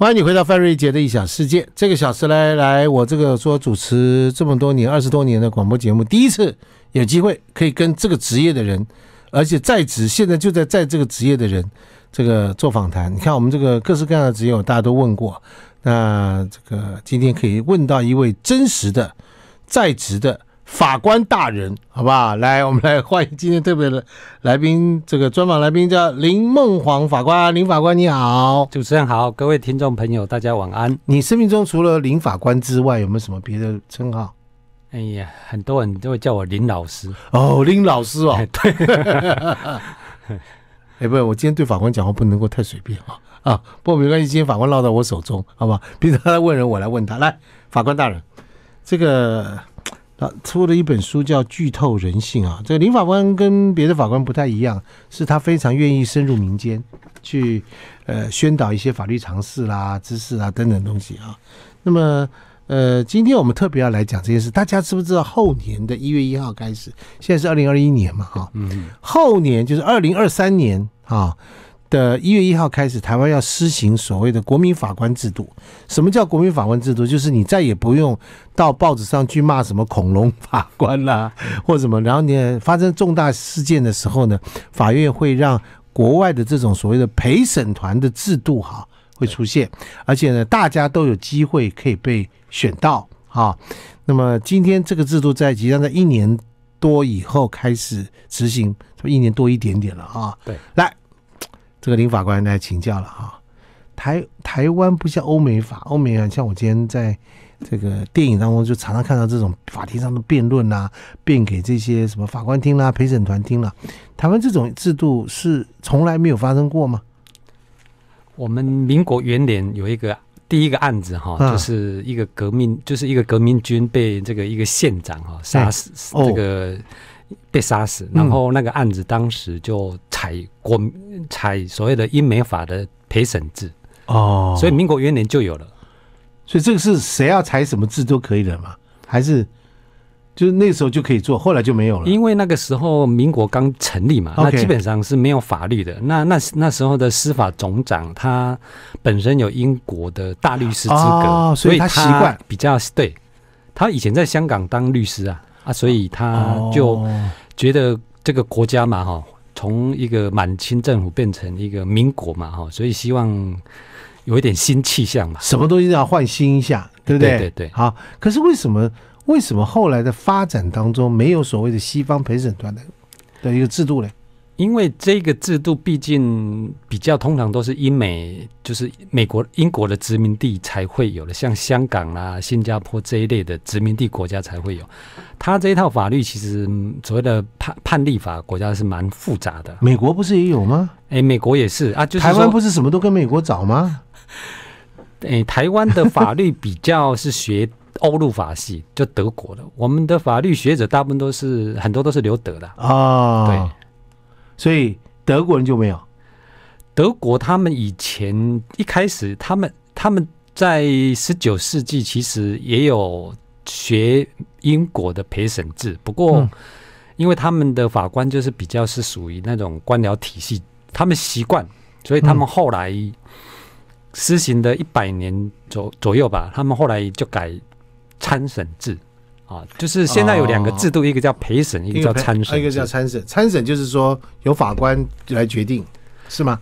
欢迎你回到范瑞杰的一想世界。这个小时来来，我这个说主持这么多年、二十多年的广播节目，第一次有机会可以跟这个职业的人，而且在职，现在就在在这个职业的人，这个做访谈。你看，我们这个各式各样的职业，大家都问过，那这个今天可以问到一位真实的在职的。法官大人，好不好？来，我们来欢迎今天特别的来宾，这个专访来宾叫林梦黄法官。林法官你好，主持人好，各位听众朋友，大家晚安。你生命中除了林法官之外，有没有什么别的称号？哎呀，很多人都会叫我林老师。哦，林老师哦，对。哎，不，我今天对法官讲话不能够太随便啊啊，不过没关系，今天法官落到我手中，好不好？平 常他问人，我来问他。来，法官大人，这个。啊，出了一本书叫《剧透人性》啊，这个林法官跟别的法官不太一样，是他非常愿意深入民间，去呃宣导一些法律常识啦、知识啦等等东西啊。那么呃，今天我们特别要来讲这件事，大家知不知道后年的一月一号开始？现在是二零二一年嘛，哈，嗯，后年就是二零二三年啊。的一月一号开始，台湾要施行所谓的国民法官制度。什么叫国民法官制度？就是你再也不用到报纸上去骂什么恐龙法官啦，或什么。然后呢，发生重大事件的时候呢，法院会让国外的这种所谓的陪审团的制度哈会出现，而且呢，大家都有机会可以被选到啊。那么今天这个制度在即将在一年多以后开始执行，一年多一点点了啊。对，来。这个林法官来请教了哈，台台湾不像欧美法，欧美啊，像我今天在这个电影当中就常常看到这种法庭上的辩论呐，辩给这些什么法官听啦、陪审团听了，台湾这种制度是从来没有发生过吗？我们民国元年有一个第一个案子哈，就是一个革命，就是一个革命军被这个一个县长哈杀死这个。被杀死，然后那个案子当时就采国采所谓的英美法的陪审制哦，所以民国元年就有了，所以这个是谁要采什么制都可以的嘛？还是就是那时候就可以做，后来就没有了？因为那个时候民国刚成立嘛，那基本上是没有法律的。那那那时候的司法总长他本身有英国的大律师资格，所以他习惯比较对，他以前在香港当律师啊。啊，所以他就觉得这个国家嘛，哈，从一个满清政府变成一个民国嘛，哈，所以希望有一点新气象嘛，什么东西都要换新一下，对不对？对对。好，可是为什么为什么后来的发展当中没有所谓的西方陪审团的的一个制度呢？因为这个制度毕竟比较通常都是英美，就是美国、英国的殖民地才会有的，像香港啊、新加坡这一类的殖民地国家才会有。他这一套法律其实所谓的判判例法国家是蛮复杂的。美国不是也有吗？哎，美国也是啊。就是台湾不是什么都跟美国找吗？哎，台湾的法律比较是学欧陆法系，就德国的。我们的法律学者大部分都是很多都是留德的啊。对。所以德国人就没有。德国他们以前一开始，他们他们在十九世纪其实也有学英国的陪审制，不过因为他们的法官就是比较是属于那种官僚体系，他们习惯，所以他们后来实行的一百年左左右吧，他们后来就改参审制。啊，就是现在有两个制度，一个叫陪审，一个叫参审。一个叫参审，参审就是说由法官来决定，是吗？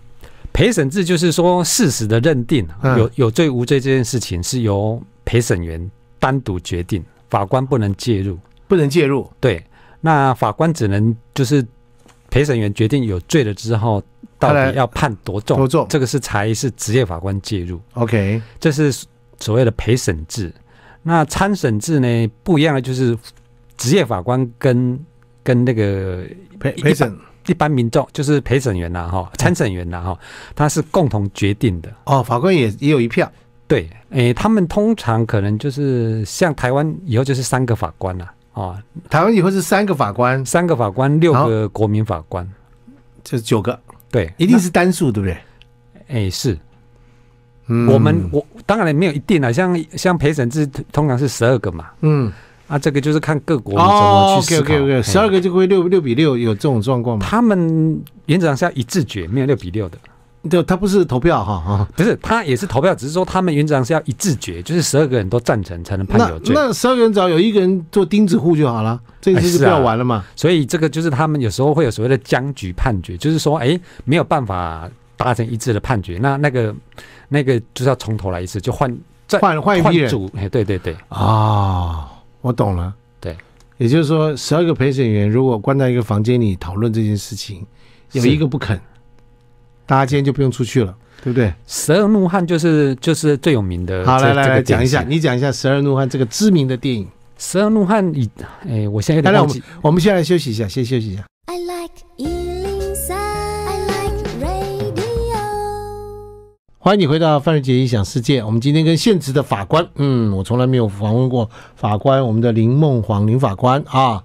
陪审制就是说事实的认定，有有罪无罪这件事情是由陪审员单独决定，法官不能介入，不能介入。对，那法官只能就是陪审员决定有罪了之后，到底要判多重？多重？这个是才是职业法官介入。OK，这是所谓的陪审制。那参审制呢不一样的就是职业法官跟跟那个陪陪审一般民众，就是陪审员呐，哈，参审员呐，哈，他是共同决定的。哦，法官也也有一票。对，诶，他们通常可能就是像台湾以后就是三个法官了啊，台湾以后是三个法官，三个法官，六个国民法官，就是九个。对，一定是单数，对不对？诶，是。我们我当然没有一定的，像像陪审制通常是十二个嘛。嗯，啊，这个就是看各国怎么去思考。十二个就会六六比六有这种状况吗？他们原则上是要一致决，没有六比六的。对，他不是投票哈啊，不是他也是投票，只是说他们原则上是要一致决，就是十二个人都赞成才能判有罪。那十二个人只要有一个人做钉子户就好了，这次就不要玩了嘛。所以这个就是他们有时候会有所谓的僵局判决，就是说哎没有办法达成一致的判决。那那个。那个就是要从头来一次，就换换换一批人。哎，对对对，啊，我懂了。对，也就是说，十二个陪审员如果关在一个房间里讨论这件事情，有一个不肯，大家今天就不用出去了，对不对？十二怒汉就是就是最有名的。好，来来来讲一下，你讲一下《十二怒汉》这个知名的电影。《十二怒汉》以哎，我现在，来我们我们先来休息一下，先休息一下。I like 欢迎你回到范瑞杰异想世界。我们今天跟现职的法官，嗯，我从来没有访问过法官。我们的林梦黄林法官啊，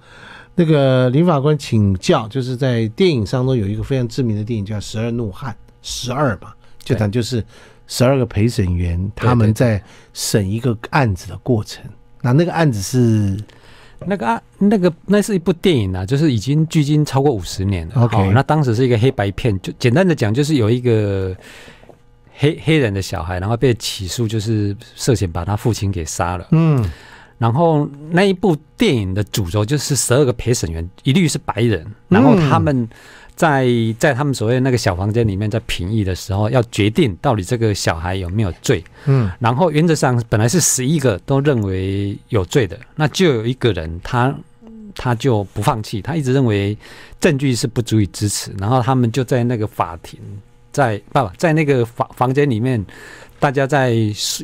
那个林法官请教，就是在电影上中有一个非常知名的电影叫《十二怒汉》，十二嘛，就讲就是十二个陪审员他们在审一个案子的过程。那那个案子是那个案，那个那是一部电影啊，就是已经距今超过五十年了。OK，那当时是一个黑白片，就简单的讲，就是有一个。黑黑人的小孩，然后被起诉，就是涉嫌把他父亲给杀了。嗯，然后那一部电影的主轴就是十二个陪审员一律是白人，然后他们在在他们所谓那个小房间里面在评议的时候，要决定到底这个小孩有没有罪。嗯，然后原则上本来是十一个都认为有罪的，那就有一个人他他就不放弃，他一直认为证据是不足以支持，然后他们就在那个法庭。在爸爸在那个房房间里面，大家在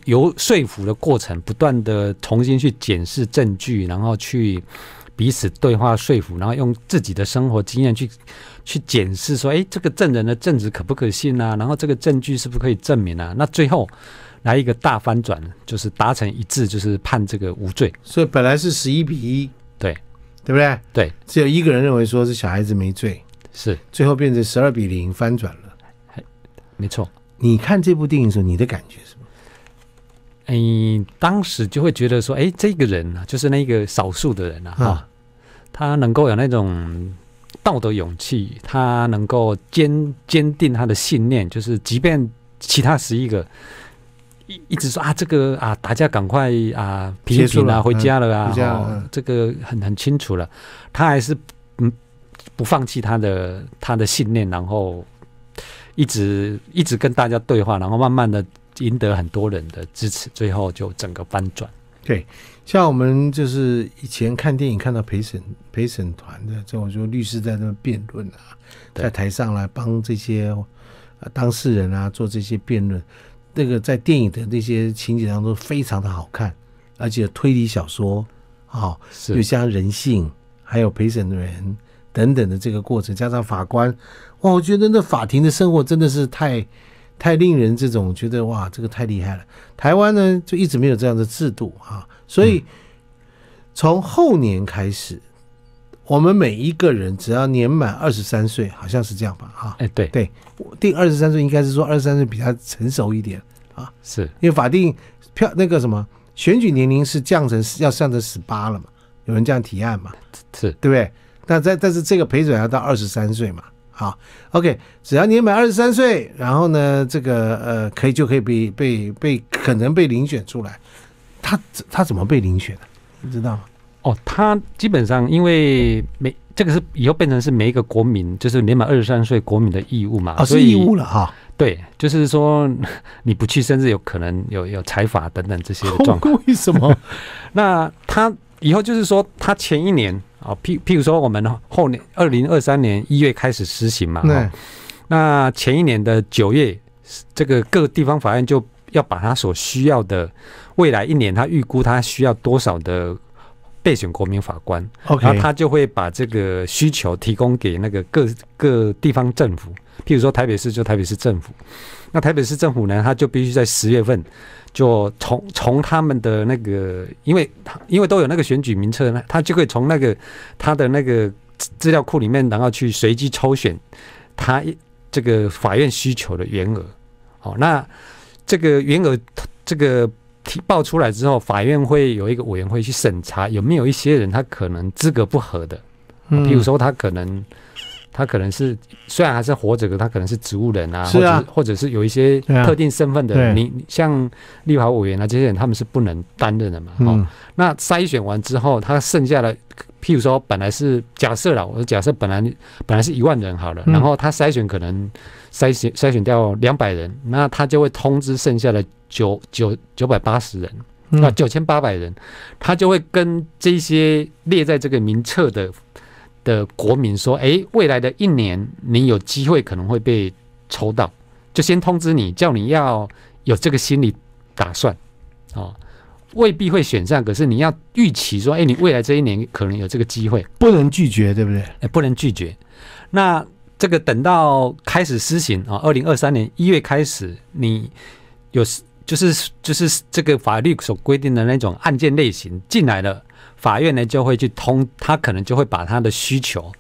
由说服的过程，不断的重新去检视证据，然后去彼此对话说服，然后用自己的生活经验去去检视说，哎，这个证人的证词可不可信啊？然后这个证据是不是可以证明啊？那最后来一个大翻转，就是达成一致，就是判这个无罪。所以本来是十一比一，对对不对？对，只有一个人认为说是小孩子没罪，是最后变成十二比零翻转了。没错，你看这部电影的时候，你的感觉是什么？哎，当时就会觉得说，哎，这个人呢，就是那个少数的人啊，啊，他能够有那种道德勇气，他能够坚坚定他的信念，就是即便其他十一个一一直说啊，这个啊，大家赶快啊，平平安安回家了啊，这个很很清楚了，他还是嗯不放弃他的他的信念，然后。一直一直跟大家对话，然后慢慢的赢得很多人的支持，最后就整个翻转。对，像我们就是以前看电影看到陪审陪审团的，这种就律师在那辩论啊，在台上来帮这些当事人啊做这些辩论，那个在电影的那些情节当中非常的好看，而且推理小说啊，又加人性，还有陪审员等等的这个过程，加上法官。哇，我觉得那法庭的生活真的是太，太令人这种觉得哇，这个太厉害了。台湾呢，就一直没有这样的制度啊，所以从后年开始，我们每一个人只要年满二十三岁，好像是这样吧？哈，哎，对对，定二十三岁应该是说二十三岁比较成熟一点啊，是因为法定票那个什么选举年龄是降成要上到十八了嘛？有人这样提案嘛？是对不对？但在但是这个陪审要到二十三岁嘛？好，OK，只要你满二十三岁，然后呢，这个呃，可以就可以被被被可能被遴选出来。他他怎么被遴选的？你知道吗？哦，他基本上因为每这个是以后变成是每一个国民，就是年满二十三岁国民的义务嘛，哦、是义务了哈。对，就是说 你不去，甚至有可能有有财阀等等这些状况。为什么？那他以后就是说，他前一年。哦，譬譬如说，我们后年二零二三年一月开始实行嘛，那前一年的九月，这个各地方法院就要把他所需要的未来一年他预估他需要多少的备选国民法官，然后他就会把这个需求提供给那个各各地方政府，譬如说台北市就台北市政府，那台北市政府呢，他就必须在十月份。就从从他们的那个，因为他因为都有那个选举名册，呢，他就会从那个他的那个资料库里面，然后去随机抽选他这个法院需求的员额。好，那这个员额这个提报出来之后，法院会有一个委员会去审查有没有一些人他可能资格不合的，比如说他可能。他可能是虽然还是活着，的，他可能是植物人啊，或者或者是有一些特定身份的，你像立法委员啊这些人，他们是不能担任的嘛。那筛选完之后，他剩下的，譬如说本来是假设了，我假设本来本来是一万人好了，然后他筛选可能筛选筛选掉两百人，那他就会通知剩下的九九九百八十人，那九千八百人，他就会跟这些列在这个名册的。的国民说：“哎，未来的一年，你有机会可能会被抽到，就先通知你，叫你要有这个心理打算，哦，未必会选上，可是你要预期说，哎，你未来这一年可能有这个机会，不能拒绝，对不对？哎，不能拒绝。那这个等到开始施行啊，二零二三年一月开始，你有就是就是这个法律所规定的那种案件类型进来了。”法院呢就会去通，他可能就会把他的需求，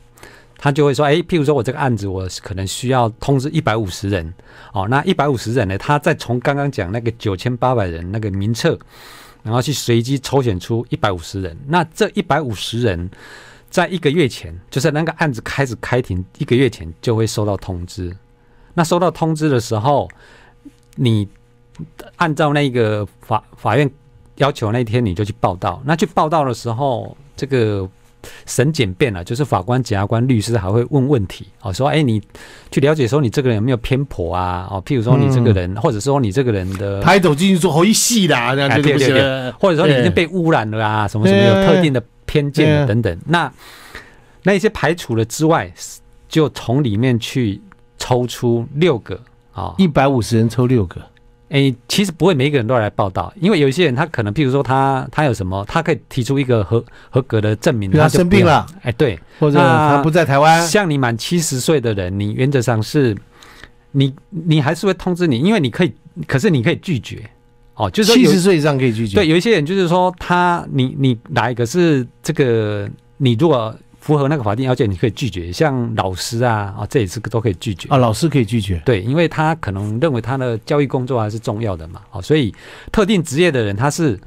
他就会说，哎，譬如说我这个案子，我可能需要通知一百五十人，哦，那一百五十人呢，他再从刚刚讲那个九千八百人那个名册，然后去随机抽选出一百五十人，那这一百五十人，在一个月前，就是那个案子开始开庭一个月前，就会收到通知。那收到通知的时候，你按照那个法法院。要求那一天你就去报道。那去报道的时候，这个审检变了，就是法官、检察官、律师还会问问题，哦，说，哎，你去了解说你这个人有没有偏颇啊？哦，譬如说你这个人，或者说你这个人的，他走进去说可一细啦，这样子，或者说你已经被污染了啊，什么什么有特定的偏见等等。那那一些排除了之外，就从里面去抽出六个啊，一百五十人抽六个。哎，其实不会，每一个人都来报道，因为有一些人他可能，譬如说他他有什么，他可以提出一个合合格的证明，他生病了，哎，对，或者他不在台湾，像你满七十岁的人，你原则上是，你你还是会通知你，因为你可以，可是你可以拒绝，哦，就是七十岁以上可以拒绝。对，有一些人就是说他你你哪一个是这个，你如果。符合那个法定要件，你可以拒绝。像老师啊，啊，这也是都可以拒绝啊。老师可以拒绝，对，因为他可能认为他的教育工作还是重要的嘛，啊，所以特定职业的人他是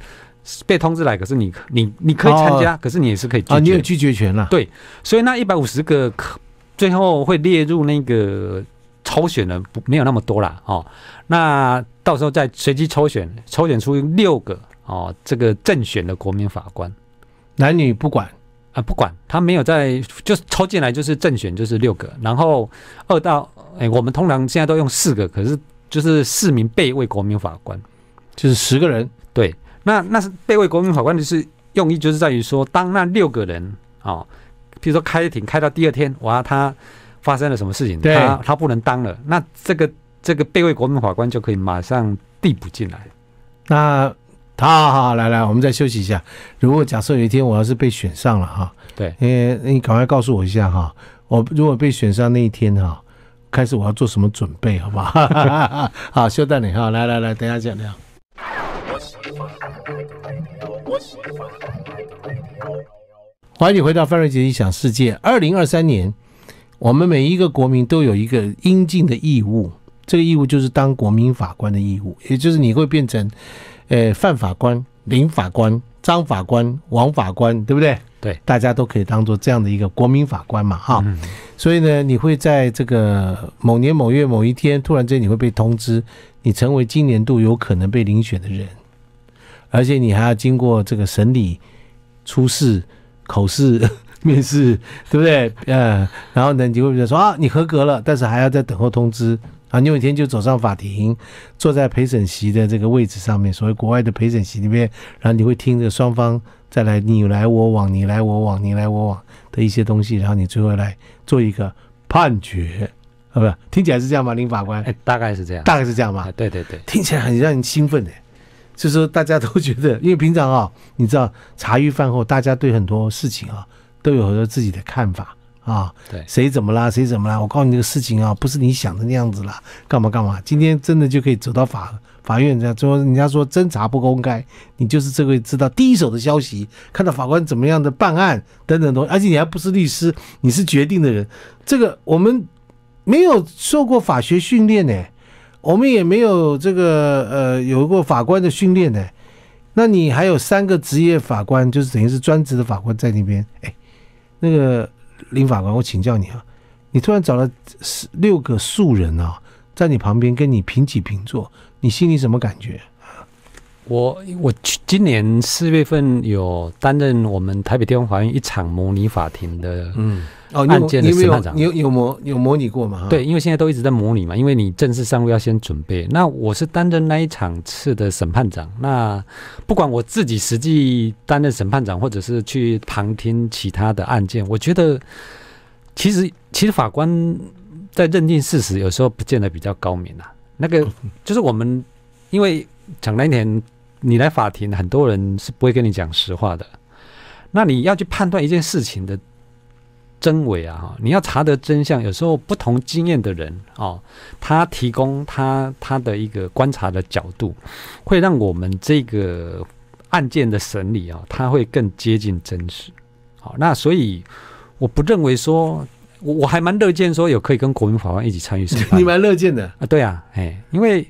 被通知来，可是你你你可以参加，可是你也是可以拒啊，你有拒绝权了，对。所以那一百五十个可最后会列入那个抽选的，不没有那么多啦。啊。那到时候再随机抽选，抽选出六个啊，这个正选的国民法官，男女不管。啊，不管他没有在，就是抽进来就是正选就是六个，然后二到哎，我们通常现在都用四个，可是就是四名备位国民法官，就是十个人。对，那那是备位国民法官的是用意就是在于说，当那六个人啊，比如说开庭开到第二天，哇，他发生了什么事情，他他不能当了，那这个这个备位国民法官就可以马上递补进来。那好，好，好，来，来，我们再休息一下。如果假设有一天我要是被选上了哈，对，你你赶快告诉我一下哈。我如果被选上那一天哈，开始我要做什么准备，好不好？好，休带你哈，来，来，来，等一下，等一下。欢迎回到范瑞杰理想世界。二零二三年，我们每一个国民都有一个应尽的义务，这个义务就是当国民法官的义务，也就是你会变成。呃，范法官、林法官、张法官、王法官，对不对？对，大家都可以当做这样的一个国民法官嘛，哈。所以呢，你会在这个某年某月某一天，突然间你会被通知，你成为今年度有可能被遴选的人，而且你还要经过这个审理、初试、口试、面试，对不对？呃，然后呢，你会觉得说啊，你合格了，但是还要再等候通知。啊，你有一天就走上法庭，坐在陪审席的这个位置上面，所谓国外的陪审席里面，然后你会听着双方再来你来我往，你来我往，你来我往的一些东西，然后你最后来做一个判决，啊，不是听起来是这样吗？林法官，哎，大概是这样，大概是这样吧。对对对，听起来很让人兴奋的，就是大家都觉得，因为平常啊，你知道茶余饭后大家对很多事情啊都有很多自己的看法。啊，对，谁怎么啦？谁怎么啦？我告诉你这个事情啊，不是你想的那样子啦，干嘛干嘛？今天真的就可以走到法法院，人家说人家说侦查不公开，你就是这个知道第一手的消息，看到法官怎么样的办案等等东，而且你还不是律师，你是决定的人。这个我们没有受过法学训练呢，我们也没有这个呃，有过法官的训练呢。那你还有三个职业法官，就是等于是专职的法官在那边。哎，那个。林法官，我请教你啊，你突然找了十六个素人啊，在你旁边跟你平起平坐，你心里什么感觉？我我今年四月份有担任我们台北地方法院一场模拟法庭的嗯案件的审判长，有有模有模拟过嘛？对，因为现在都一直在模拟嘛，因为你正式上路要先准备。那我是担任那一场次的审判长，那不管我自己实际担任审判长，或者是去旁听其他的案件，我觉得其实其实法官在认定事实有时候不见得比较高明啊。那个 就是我们因为。讲难听，你来法庭，很多人是不会跟你讲实话的。那你要去判断一件事情的真伪啊，你要查得真相。有时候不同经验的人啊，他提供他他的一个观察的角度，会让我们这个案件的审理啊，他会更接近真实。好，那所以我不认为说，我我还蛮乐见说有可以跟国民法官一起参与审判。你蛮乐见的啊？对啊，哎，因为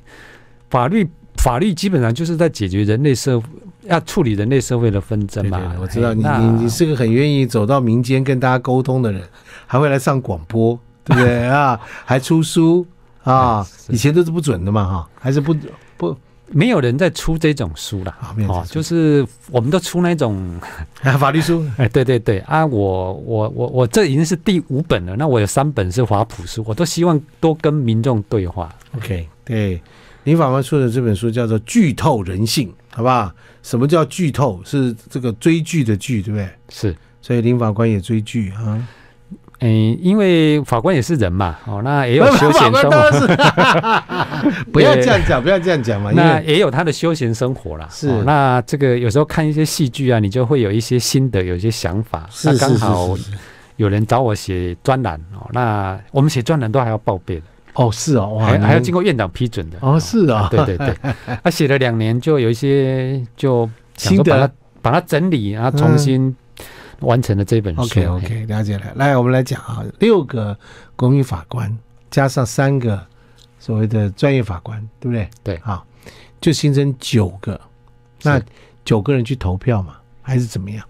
法律。法律基本上就是在解决人类社，要处理人类社会的纷争嘛。我知道你你你是个很愿意走到民间跟大家沟通的人，还会来上广播，对不对 啊？还出书啊？以前都是不准的嘛哈，还是不不没有人在出这种书了啊。就是我们都出那种 法律书。哎，对对对啊！我我我我这已经是第五本了，那我有三本是华普书，我都希望多跟民众对话。OK，对。林法官出的这本书叫做《剧透人性》，好不好？什么叫剧透？是这个追剧的剧，对不对？是，所以林法官也追剧啊。嗯，因为法官也是人嘛，哦，那也有 休闲生活。不要这样讲，不要这样讲嘛。那也有他的休闲生活啦。是，那这个有时候看一些戏剧啊，你就会有一些心得，有一些想法。是那刚好有人找我写专栏哦，那我们写专栏都还要报备的。哦，是哦，还还要经过院长批准的。哦，是啊，对对对。他 写了两年，就有一些就新的，把它把它整理，然后重新完成了这本书。OK OK，了解了。来，我们来讲啊，六个公益法官加上三个所谓的专业法官，对不对？对，啊，就形成九个。那九个人去投票嘛，还是怎么样？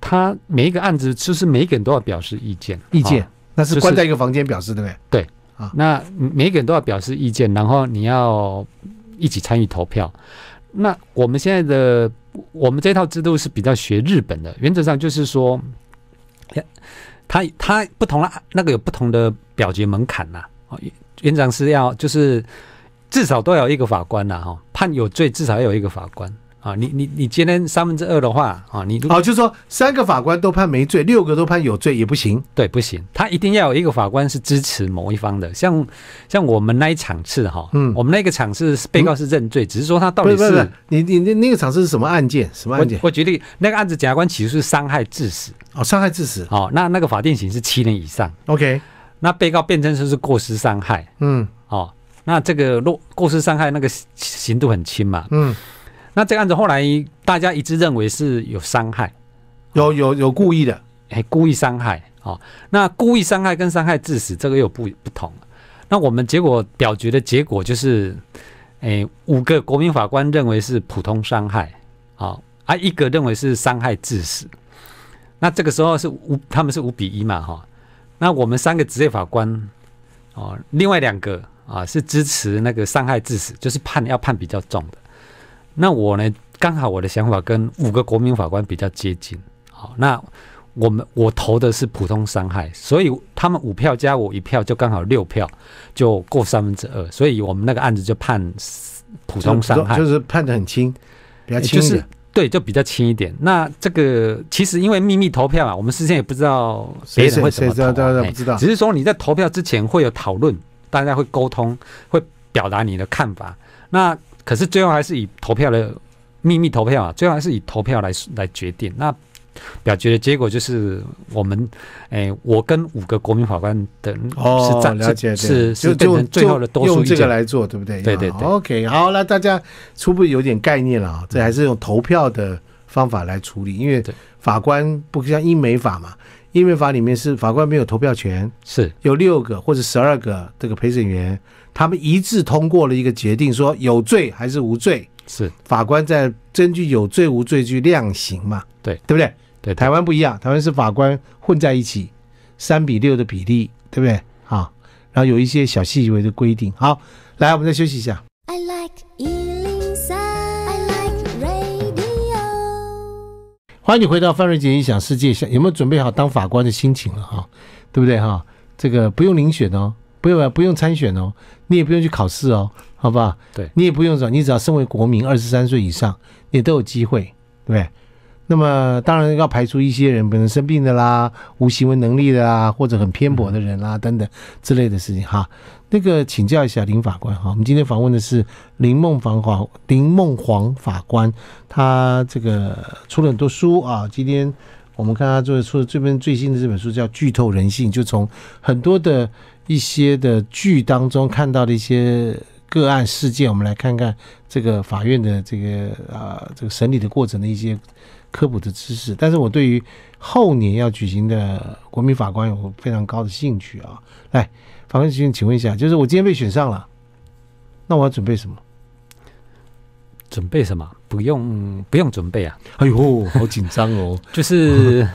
他每一个案子其实每一个人都要表示意见，意见那是关在一个房间表示，对不对？对。啊，那每个人都要表示意见，然后你要一起参与投票。那我们现在的我们这套制度是比较学日本的，原则上就是说，他他不同了，那个有不同的表决门槛呐。哦，院长是要就是至少都要一个法官呐，哈，判有罪至少要有一个法官。啊，你你你，今天三分之二的话啊，你哦，就是说三个法官都判没罪，六个都判有罪也不行，对，不行，他一定要有一个法官是支持某一方的。像像我们那一场次哈，嗯，我们那个场次被告是认罪，只是说他到底是不不你你那那个场次是什么案件？什么案件？我举例，那个案子，检察官起诉是伤害致死哦，伤害致死哦，那那个法定刑是七年以上。OK，那被告辩称说是过失伤害，嗯，哦，那这个若过失伤害那个刑度很轻嘛，嗯。那这个案子后来大家一致认为是有伤害，有有有故意的，哎，故意伤害，哦。那故意伤害跟伤害致死这个又不不同。那我们结果表决的结果就是，哎，五个国民法官认为是普通伤害，好，啊，一个认为是伤害致死。那这个时候是五，他们是五比一嘛，哈，那我们三个职业法官，哦，另外两个啊是支持那个伤害致死，就是判要判比较重的。那我呢？刚好我的想法跟五个国民法官比较接近，好，那我们我投的是普通伤害，所以他们五票加我一票，就刚好六票就过三分之二，所以我们那个案子就判普通伤害，就是判的很轻，比较轻一点，对，就比较轻一点。那这个其实因为秘密投票啊，我们事先也不知道别人会怎么投，只是说你在投票之前会有讨论，大家会沟通，会表达你的看法，那。可是最后还是以投票的秘密投票啊，最后还是以投票来来决定。那表决的结果就是我们，哎，我跟五个国民法官等是解是是变成最后的多数用这个来做对不对？对对对。OK，好，那大家初步有点概念了啊。这还是用投票的方法来处理，因为法官不像英美法嘛，英美法里面是法官没有投票权，是有六个或者十二个这个陪审员。他们一致通过了一个决定，说有罪还是无罪？是法官在根据有罪无罪去量刑嘛？对，对不对？对，台湾不一样，台湾是法官混在一起，三比六的比例，对不对？好，然后有一些小细微的规定。好，来，我们再休息一下。I like 欢迎你回到范瑞杰音响世界，下有没有准备好当法官的心情了？哈，对不对？哈，这个不用遴选哦。不用不用参选哦，你也不用去考试哦，好不好？对你也不用找，你只要身为国民，二十三岁以上，也都有机会，对不对？那么当然要排除一些人本身生病的啦，无行为能力的啦，或者很偏颇的人啦等等之类的事情哈。那个请教一下林法官哈，我们今天访问的是林梦黄法林梦黄法官，他这个出了很多书啊，今天我们看他做出这边最新的这本书叫《剧透人性》，就从很多的。一些的剧当中看到的一些个案事件，我们来看看这个法院的这个啊这个审理的过程的一些科普的知识。但是我对于后年要举行的国民法官有非常高的兴趣啊！来，法官先生，请问一下，就是我今天被选上了，那我要准备什么？准备什么？不用，不用准备啊！哎呦，好紧张哦！就是。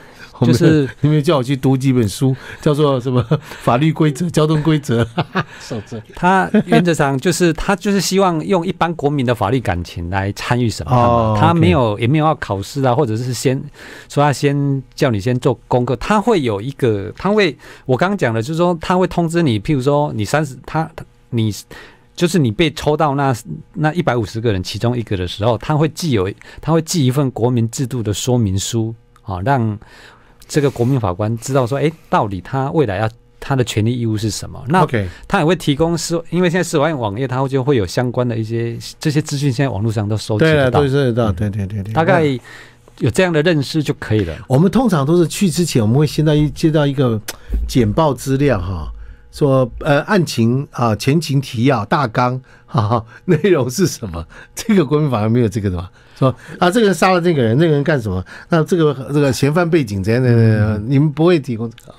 就是 因为叫我去读几本书，叫做什么 法律规则、交通规则、守则。他原则上就是他就是希望用一般国民的法律感情来参与审判他没有也没有要考试啊，或者是先说他先叫你先做功课。他会有一个，他会我刚刚讲的，就是说他会通知你，譬如说你三十，他他你就是你被抽到那那一百五十个人其中一个的时候，他会寄有他会寄一份国民制度的说明书啊，让。这个国民法官知道说，哎，到底他未来要他的权利义务是什么？那他也会提供，是因为现在司法网页，它就会有相关的一些这些资讯，现在网络上都收集得到，都收集对对对大概有这样的认识就可以了。我们通常都是去之前，我们会先到一接到一个简报资料哈。说呃案情啊前情提要大纲啊内容是什么？这个国民还没有这个的嘛？说啊这个人杀了这个人，那个人干什么？那这个这个嫌犯背景怎样怎样？你们不会提供这个？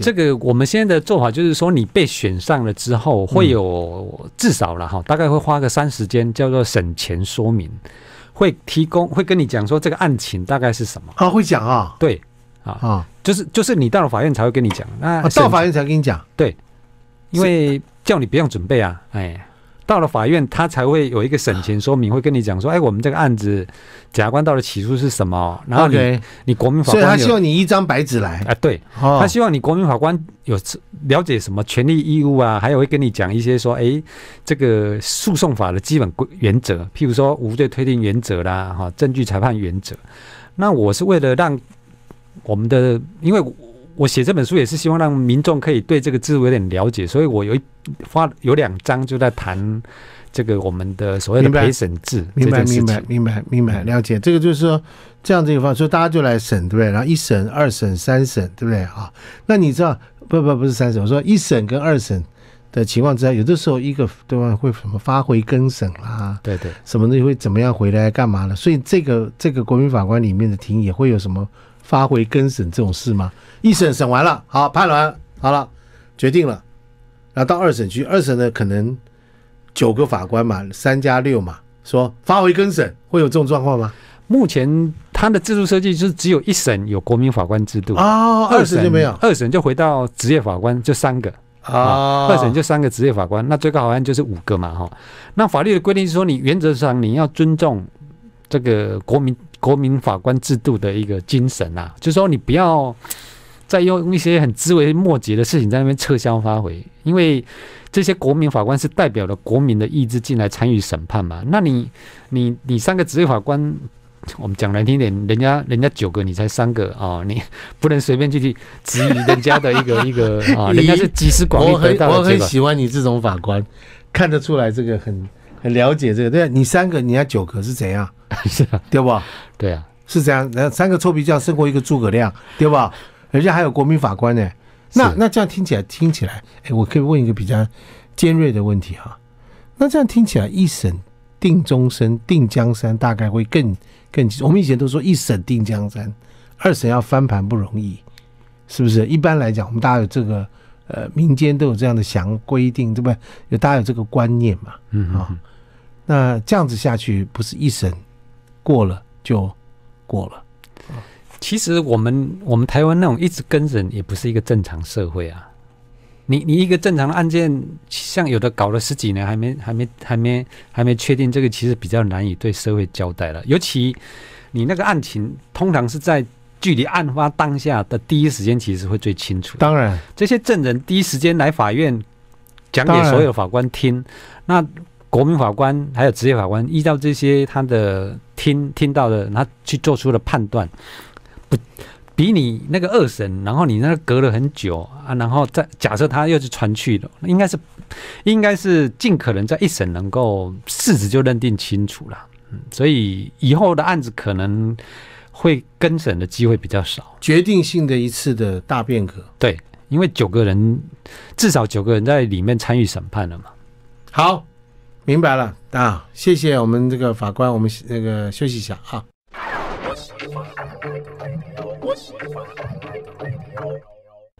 这个我们现在的做法就是说，你被选上了之后，会有至少了哈，大概会花个三十天，叫做审前说明，会提供会跟你讲说这个案情大概是什么？啊会讲啊，对啊啊。就是就是你到了法院才会跟你讲，那到法院才跟你讲，对，因为叫你不用准备啊，哎，到了法院他才会有一个审前说明会跟你讲说，哎，我们这个案子检察官到了起诉是什么，然后你你国民法官，所以他希望你一张白纸来，哎，对，他希望你国民法官有了解什么权利义务啊，还有会跟你讲一些说，哎，这个诉讼法的基本规原则，譬如说无罪推定原则啦，哈，证据裁判原则，那我是为了让。我们的，因为我写这本书也是希望让民众可以对这个制度有点了解，所以我有一发有两章就在谈这个我们的所谓的陪审制，明白，明白，明白，明白，了解。这个就是说这样子一个方，式，大家就来审，对不对？然后一审、二审、三审，对不对啊？那你知道，不不不是三审，我说一审跟二审的情况之下，有的时候一个对方会什么发回更审啦，对对，什么东西会怎么样回来干嘛了？所以这个这个国民法官里面的庭也会有什么？发回更审这种事吗？一审审完了，好判完好了，决定了，那到二审去。二审呢，可能九个法官嘛，三加六嘛，说发回更审会有这种状况吗？目前它的制度设计就是只有一审有国民法官制度啊，二审就没有，二审就回到职业法官就三个啊，二审就三个职业法官，那最高好像就是五个嘛哈。那法律的规定是说，你原则上你要尊重这个国民。国民法官制度的一个精神呐，就是说你不要再用一些很枝微末节的事情在那边撤销发回，因为这些国民法官是代表了国民的意志进来参与审判嘛。那你、你、你三个职业法官，我们讲难听点，人家、人家九个，你才三个啊，你不能随便去质疑人家的一个 一个啊，人家是集思广益得到的我很我很喜欢你这种法官，看得出来这个很。了解这个，对啊，你三个，你要九个是怎样？是啊，对不？对啊，是这样，三个臭皮匠胜过一个诸葛亮，对吧？人家还有国民法官呢。那那这样听起来，听起来，哎，我可以问一个比较尖锐的问题哈。那这样听起来，一审定终身、定江山，大概会更更……我们以前都说一审定江山，二审要翻盘不容易，是不是？一般来讲，我们大家有这个呃民间都有这样的详规定，对不？对？有大家有这个观念嘛？嗯啊。那这样子下去，不是一审过了就过了？其实我们我们台湾那种一直跟审也不是一个正常社会啊。你你一个正常的案件，像有的搞了十几年，还没还没还没还没确定这个，其实比较难以对社会交代了。尤其你那个案情，通常是在距离案发当下的第一时间，其实会最清楚。当然，这些证人第一时间来法院讲给所有法官听，那。国民法官还有职业法官，依照这些他的听听到的，他去做出的判断，不比你那个二审，然后你那隔了很久啊，然后再假设他又是传去的，应该是应该是尽可能在一审能够事实就认定清楚了，嗯，所以以后的案子可能会跟审的机会比较少，决定性的一次的大变革，对，因为九个人至少九个人在里面参与审判了嘛，好。明白了啊，谢谢我们这个法官，我们那个休息一下哈。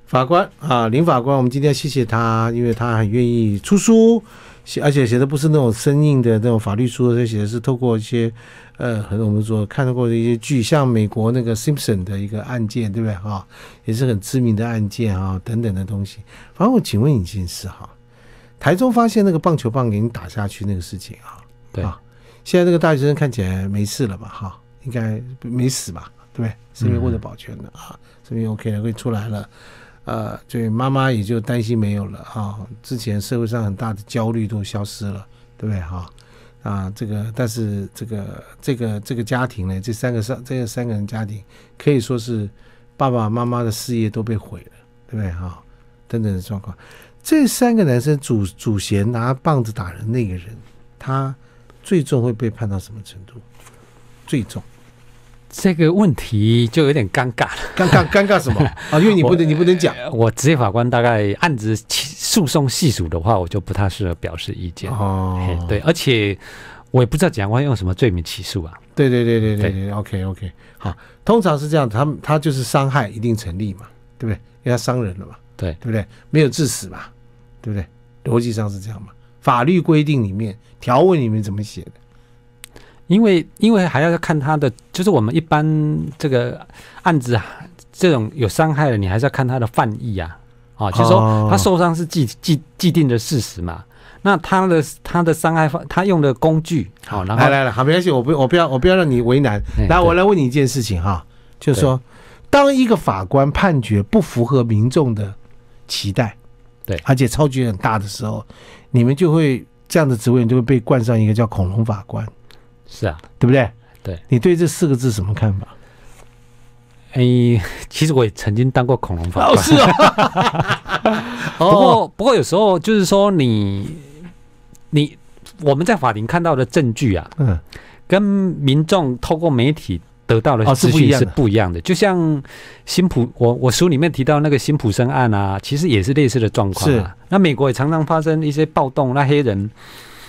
法官啊，林法官，我们今天要谢谢他，因为他很愿意出书，写而且写的不是那种生硬的那种法律书，他写的是透过一些呃，我们说看到过的一些剧，像美国那个《Simpson》的一个案件，对不对啊？也是很知名的案件啊，等等的东西。反正我请问你一件事哈。台中发现那个棒球棒给你打下去那个事情啊，对啊，现在这个大学生看起来没事了吧？哈，应该没死吧？对不对？生命或者保全了啊，生命 OK 了，会出来了，呃，所以妈妈也就担心没有了啊。之前社会上很大的焦虑都消失了，对不对？哈，啊，这个但是这个这个这个家庭呢，这三个三这个三个人家庭可以说是爸爸妈妈的事业都被毁了，对不对？哈，等等的状况。这三个男生主主嫌拿棒子打人，那个人他最终会被判到什么程度？最重？这个问题就有点尴尬了。尴尬尴尬什么 啊？因为你不能你不能讲。我职业法官大概案子诉讼细数的话，我就不太适合表示意见哦。对，而且我也不知道检察官用什么罪名起诉啊。对对对对对对。OK OK，好，通常是这样，他们他就是伤害一定成立嘛，对不对？因为他伤人了嘛。对，对不对？没有致死嘛，对不对？逻辑上是这样嘛？法律规定里面条文里面怎么写的？因为因为还要看他的，就是我们一般这个案子啊，这种有伤害的，你还是要看他的犯意啊，啊，就是说他受伤是既既既定的事实嘛。那他的他的伤害方，他用的工具，好，来来来，好，没关系，我不我不要我不要让你为难。来，我来问你一件事情哈，就是说，当一个法官判决不符合民众的。期待，对，而且超级很大的时候，你们就会这样的职位就会被冠上一个叫“恐龙法官”，是啊，对不对？对，你对这四个字什么看法？哎，其实我也曾经当过恐龙法官。是啊。哦，不过有时候就是说你你我们在法庭看到的证据啊，嗯，跟民众透过媒体。得到的资讯是不一样的，就像辛普我我书里面提到那个辛普森案啊，其实也是类似的状况。啊。那美国也常常发生一些暴动，那黑人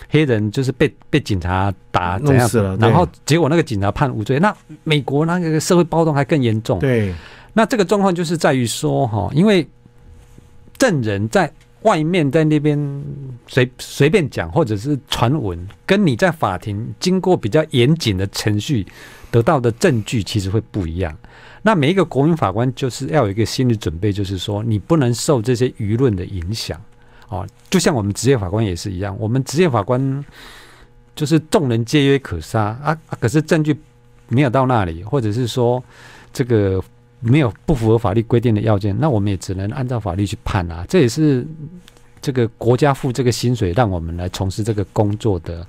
黑人就是被被警察打弄死了，然后结果那个警察判无罪。那美国那个社会暴动还更严重。对，那这个状况就是在于说哈，因为证人在外面在那边随随便讲或者是传闻，跟你在法庭经过比较严谨的程序。得到的证据其实会不一样，那每一个国民法官就是要有一个心理准备，就是说你不能受这些舆论的影响啊。就像我们职业法官也是一样，我们职业法官就是众人皆曰可杀啊，可是证据没有到那里，或者是说这个没有不符合法律规定的要件，那我们也只能按照法律去判啊。这也是这个国家付这个薪水让我们来从事这个工作的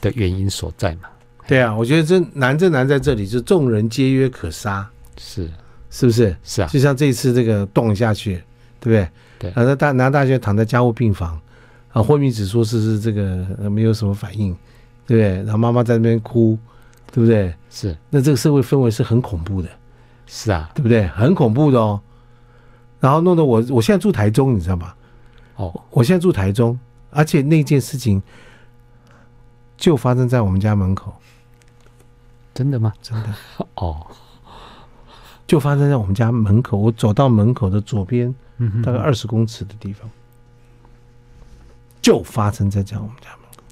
的原因所在嘛。对啊，我觉得这难，这难在这里，就众人皆曰可杀，是是不是？是啊，就像这次这个动下去，对不对？啊，那大男大学躺在加护病房，啊，昏迷指数是是这个没有什么反应，对不对？然后妈妈在那边哭，对不对？是，那这个社会氛围是很恐怖的，是啊，对不对？很恐怖的哦，然后弄得我，我现在住台中，你知道吗？哦，我现在住台中，而且那件事情就发生在我们家门口。真的吗？真的 哦，就发生在我们家门口。我走到门口的左边，大概二十公尺的地方，就发生在这样我们家门。口。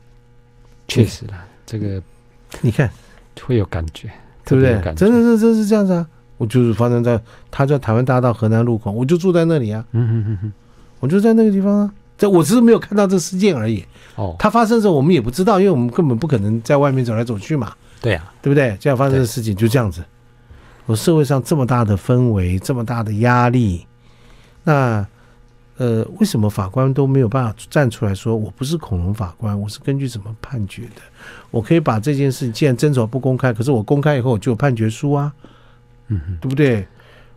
确实了，这个你看会有感觉，对不对？真的，这这是这样子啊。我就是发生在他在台湾大道河南路口，我就住在那里啊。嗯嗯嗯嗯，我就在那个地方啊，在我只是没有看到这个事件而已。哦，它发生的时候我们也不知道，因为我们根本不可能在外面走来走去嘛。对啊，对不对？这样发生的事情就这样子。我社会上这么大的氛围，这么大的压力，那呃，为什么法官都没有办法站出来说，我不是恐龙法官？我是根据什么判决的？我可以把这件事，既然争吵不公开，可是我公开以后就有判决书啊，嗯，对不对？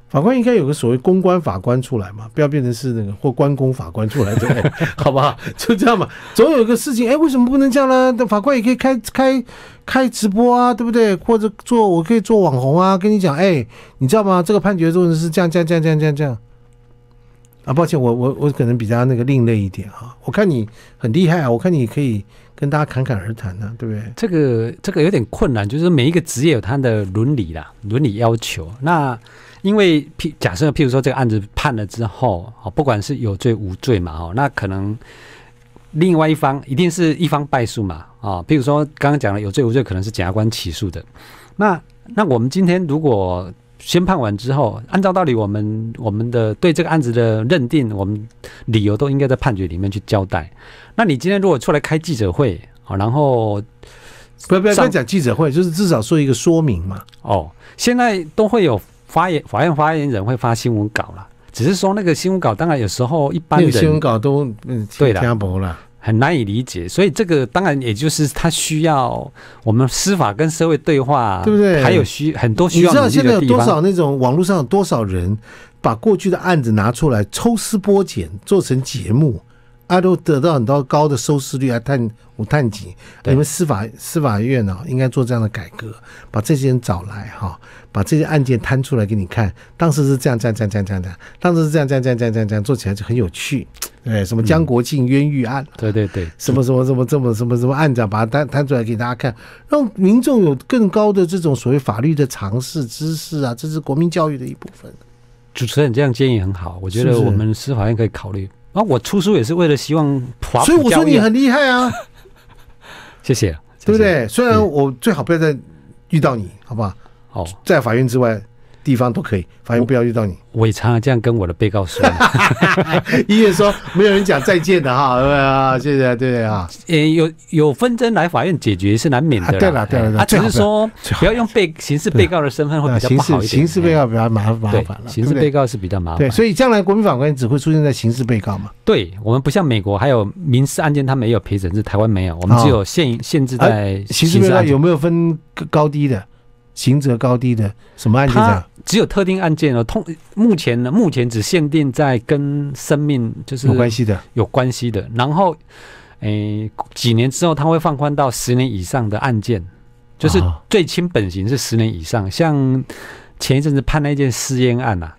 法官应该有个所谓公关法官出来嘛，不要变成是那个或关公法官出来，对 不对？好好？就这样嘛。总有一个事情，哎，为什么不能这样呢？法官也可以开开开直播啊，对不对？或者做，我可以做网红啊，跟你讲，哎，你知道吗？这个判决做的是这样这样这样这样这样这样。啊，抱歉，我我我可能比较那个另类一点啊。我看你很厉害啊，我看你可以跟大家侃侃而谈呢，对不对？这个这个有点困难，就是每一个职业有它的伦理啦，伦理要求那。因为，譬假设譬如说这个案子判了之后，哦，不管是有罪无罪嘛，哦，那可能另外一方一定是一方败诉嘛，啊，譬如说刚刚讲的有罪无罪可能是检察官起诉的，那那我们今天如果宣判完之后，按照道理我们我们的对这个案子的认定，我们理由都应该在判决里面去交代。那你今天如果出来开记者会，哦，然后不要不要先讲记者会，就是至少说一个说明嘛。哦，现在都会有。发言法院发言人会发新闻稿了，只是说那个新闻稿，当然有时候一般的新闻稿都对的，听不啦，很难以理解。所以这个当然也就是他需要我们司法跟社会对话，对不对？还有需很多，需你知道现在有多少那种网络上有多少人把过去的案子拿出来抽丝剥茧，做成节目。啊，都得到很多高的收视率，啊，探五探几。你们司法司法院呢，应该做这样的改革，把这些人找来哈，把这些案件摊出来给你看。当时是这样这样这样这样这样，这样，当时是这样这样这样这样这样做起来就很有趣。哎，什么江国庆冤狱案？对对对，什么什么什么这么什么什么案子，把它摊摊出来给大家看，让民众有更高的这种所谓法律的常识知识啊，这是国民教育的一部分。主持人，你这样建议很好，我觉得我们司法院可以考虑。啊，我出书也是为了希望，所以我说你很厉害 啊，谢谢，对不对？虽然我最好不要再遇到你，好不好？好，在法院之外。地方都可以，法院不要遇到你。我也常常这样跟我的被告说。医院说没有人讲再见的哈，啊，谢谢，对啊，呃，有有纷争来法院解决是难免的。对了对了，他只是说不要用被刑事被告的身份会比较不好一点，刑事被告比较麻烦。刑事被告是比较麻烦。对，所以将来国民法官只会出现在刑事被告嘛？对，我们不像美国，还有民事案件他没有陪审制，台湾没有，我们只有限限制在刑事被告有没有分高低的？刑责高低的什么案件？它只有特定案件哦。通目前呢，目前只限定在跟生命就是有关系的，有关系的。然后，诶，几年之后它会放宽到十年以上的案件，就是最轻本刑是十年以上。像前一阵子判那件私烟案呐，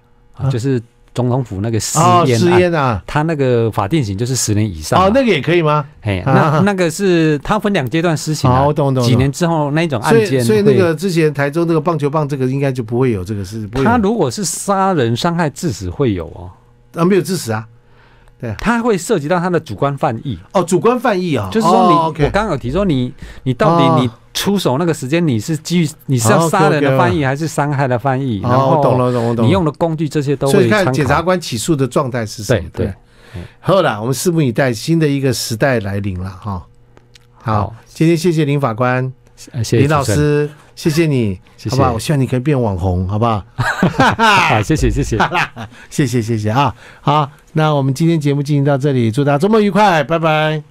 就是。总统府那个私烟啊，他那个法定刑就是十年以上啊，那个也可以吗？嘿，那那个是他分两阶段施行啊，懂懂。几年之后那一种案件所以那个之前台州那个棒球棒这个应该就不会有这个事。他如果是杀人、伤害致死会有哦，啊没有致死啊。对，他会涉及到他的主观犯意哦，主观犯意啊，就是说你，我刚刚有提说你，你到底你出手那个时间，你是基于你是要杀人的犯意还是伤害的犯意？然后我懂了，懂我懂。你用的工具这些都会所以看检察官起诉的状态是什么？对对，来我们拭目以待，新的一个时代来临了哈。好，今天谢谢林法官。李老师，谢谢你，好不好？我希望你可以变网红，好不好？谢 谢，谢谢，谢谢，谢谢啊！好，那我们今天节目进行到这里，祝大家周末愉快，拜拜。